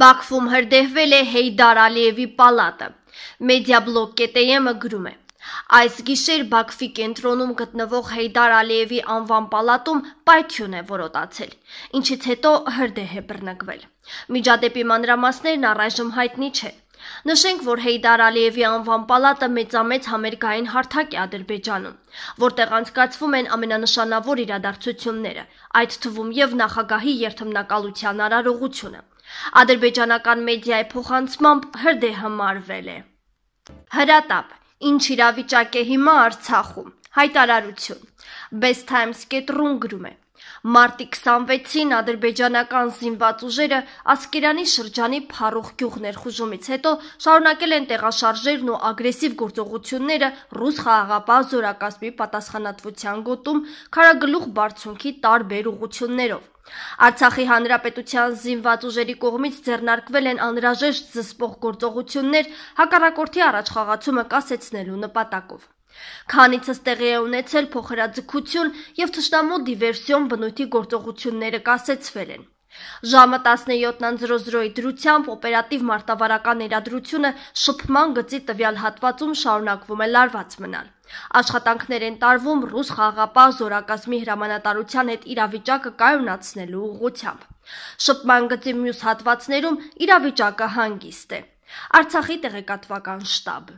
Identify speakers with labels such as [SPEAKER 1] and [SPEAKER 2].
[SPEAKER 1] Բաքվում հրդեհվել է Հեյդար Ալիևի պալատը։ Մեդիաբլոգ.am-ը գրում է. Այս գիշեր Բաքվի կենտրոնում գտնվող Հեյդար Ալիևի անվան պալատում պայթյուն է որոտացել, ինչից հետո հրդեհ է բռնկվել։ Միջադեպի մանրամասներն առայժմ հայտնի չէ։ Նշենք, որ Հեյդար Ալիևի անվան պալատը մեծամեծ համերգային հարթակ է Ադրբեջանում, որտեղ անցկացվում են ամենանշանավոր իրադարձությունները, այդ թվում եւ նախագահի երթմնակալության արարողությունը։ Ադրբեջանական մեդիայի փոխանցմամբ հրդեհ հմարվել է։ Հրատապ. Ինչ իրավիճակ է հիմա Արցախում։ Հայտարարություն։ Besttimes.ru-ն գրում է. Մարտի 26-ին ադրբեջանական զինված ուժերը Ասկերանի շրջանի Փարուխ գյուղ ներխուժումից հետո շարունակել են տեղաշարժերն ու ագրեսիվ գործողությունները ռուս խաղաղապահ զորակազմի պատասխանատվության գոտում քարագլուխ բարձունքի տարբեր ուղություններով։ Արցախի հանրապետության զինված ուժերի կողմից ձեռնարկվել են անհրաժեշտ զսպող գործողություններ հակառակորդի առաջխաղացումը կասեցնելու նպատակով։ Քանիցս տեղի է ունեցել փոխհրաձգություն եւ ճշտամու դիվերսիոն բնույթի գործողությունները կասեցվել են։ Ժամը 17:00-ի դրությամբ օպերատիվ մարտավարական իրադրությունը շփման գծի տվյալ հատվածում շարունակվում է լարված մնալ։ Աշխատանքներ են տարվում ռուս խաղապահ զորակազմի հրամանատարության հետ իրավիճակը կայունացնելու ուղղությամբ։ Շփման գծի մյուս հատվածներում իրավիճակը հանգիստ է։ Արցախի տեղեկատվական շտաբ